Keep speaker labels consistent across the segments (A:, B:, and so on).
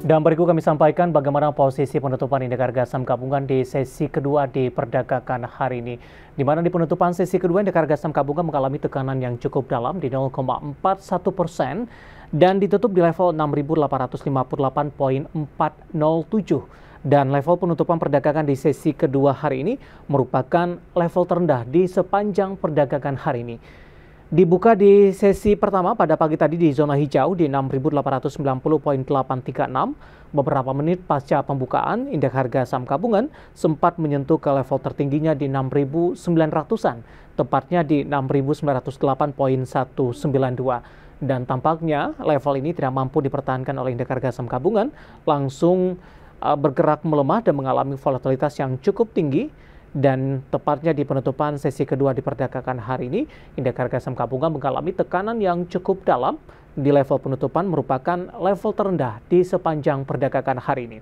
A: Dan berikut kami sampaikan bagaimana posisi penutupan indeks harga saham gabungan di sesi kedua di perdagangan hari ini. Di mana di penutupan sesi kedua indeks harga saham gabungan mengalami tekanan yang cukup dalam di 0,41 persen dan ditutup di level 6.858.407 dan level penutupan perdagangan di sesi kedua hari ini merupakan level terendah di sepanjang perdagangan hari ini. Dibuka di sesi pertama pada pagi tadi di zona hijau di 6.890.836. Beberapa menit pasca pembukaan, indeks harga saham gabungan sempat menyentuh ke level tertingginya di 6.900-an, tepatnya di 6.908.192. Dan tampaknya level ini tidak mampu dipertahankan oleh indeks harga saham gabungan, langsung eh, bergerak melemah dan mengalami volatilitas yang cukup tinggi dan tepatnya di penutupan sesi kedua diperdagangkan hari ini, indeks harga saham gabungan mengalami tekanan yang cukup dalam di level penutupan merupakan level terendah di sepanjang perdagangan hari ini.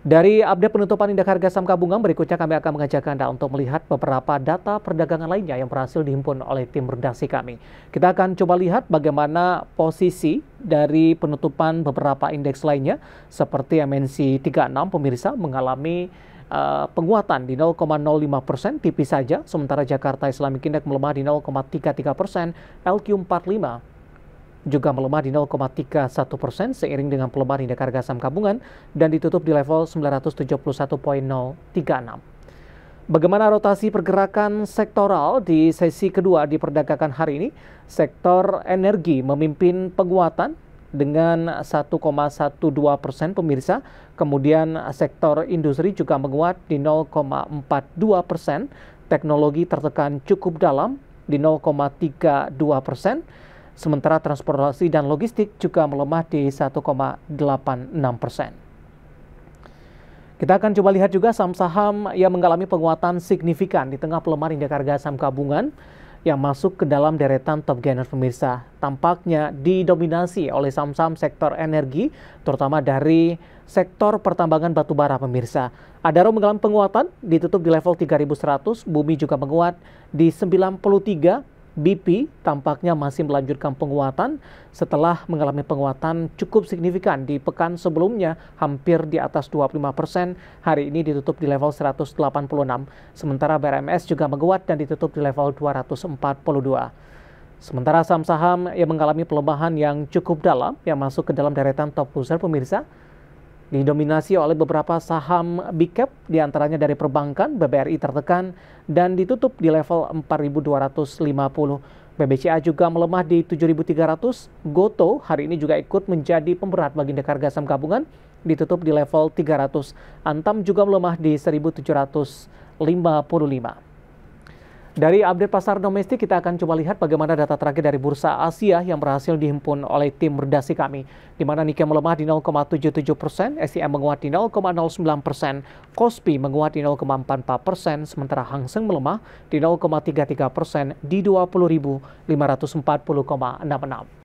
A: Dari update penutupan indeks harga saham gabungan, berikutnya kami akan mengajak Anda untuk melihat beberapa data perdagangan lainnya yang berhasil dihimpun oleh tim redaksi kami. Kita akan coba lihat bagaimana posisi dari penutupan beberapa indeks lainnya, seperti MNC 36 pemirsa mengalami Eh, penguatan di 0,05 persen, tipis saja. Sementara Jakarta Islamic Index melemah di 0,33 persen, LQ45 juga melemah di 0,31 persen seiring dengan pelemahan indeks harga saham gabungan dan ditutup di level 971.036. Bagaimana rotasi pergerakan sektoral di sesi kedua di perdagangan hari ini? Sektor energi memimpin penguatan dengan 1,12 persen pemirsa. Kemudian sektor industri juga menguat di 0,42 persen. Teknologi tertekan cukup dalam di 0,32 persen. Sementara transportasi dan logistik juga melemah di 1,86 persen. Kita akan coba lihat juga saham-saham yang mengalami penguatan signifikan di tengah pelemahan indeks harga saham gabungan yang masuk ke dalam deretan top gainer pemirsa. Tampaknya didominasi oleh saham-saham sektor energi, terutama dari sektor pertambangan batu bara pemirsa. Adaro mengalami penguatan, ditutup di level 3100, Bumi juga menguat di 93 BP tampaknya masih melanjutkan penguatan setelah mengalami penguatan cukup signifikan di pekan sebelumnya hampir di atas 25 persen. Hari ini ditutup di level 186. Sementara BRMS juga menguat dan ditutup di level 242. Sementara saham-saham yang mengalami pelemahan yang cukup dalam yang masuk ke dalam deretan top loser pemirsa didominasi oleh beberapa saham big cap, diantaranya dari perbankan, BBRI tertekan, dan ditutup di level 4.250. BBCA juga melemah di 7.300. Goto hari ini juga ikut menjadi pemberat bagi indeks harga saham gabungan, ditutup di level 300. Antam juga melemah di 1.755. Dari update pasar domestik, kita akan coba lihat bagaimana data terakhir dari Bursa Asia yang berhasil dihimpun oleh tim redaksi kami, di mana Nikkei melemah di 0,77 persen, SCM e menguat di 0,09 persen, Kospi menguat di 0,44 persen, sementara Hang Seng melemah di 0,33 persen di 20.540,66.